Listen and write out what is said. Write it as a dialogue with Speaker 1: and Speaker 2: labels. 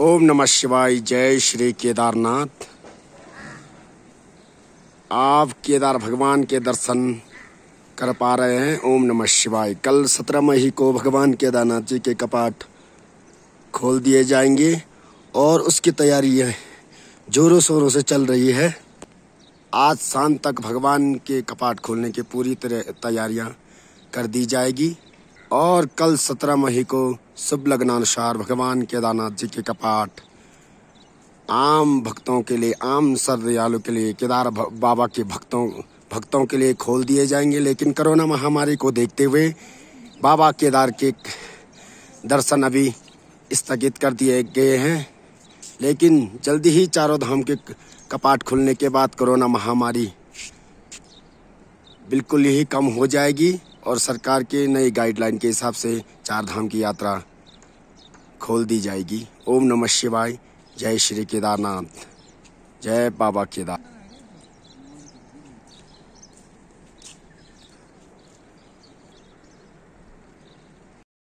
Speaker 1: ओम नमः शिवाय जय श्री केदारनाथ आप केदार भगवान के दर्शन कर पा रहे हैं ओम नमः शिवाय कल सत्रह मई को भगवान केदारनाथ जी के कपाट खोल दिए जाएंगे और उसकी तैयारी जोरों शोरों से चल रही है आज शाम तक भगवान के कपाट खोलने की पूरी तरह तैयारियां कर दी जाएगी और कल सत्रह मई को शुभ लग्नानुसार भगवान केदारनाथ जी के कपाट आम भक्तों के लिए आम श्रद्धालु के लिए केदार बाबा के भक्तों भक्तों के लिए खोल दिए जाएंगे लेकिन कोरोना महामारी को देखते हुए बाबा केदार के दर्शन अभी स्थगित कर दिए गए हैं लेकिन जल्दी ही चारों धाम के कपाट खुलने के बाद कोरोना महामारी बिल्कुल ही कम हो जाएगी और सरकार के नए गाइडलाइन के हिसाब से चार धाम की यात्रा खोल दी जाएगी ओम नमः शिवाय जय श्री केदारनाथ जय बाबा केदार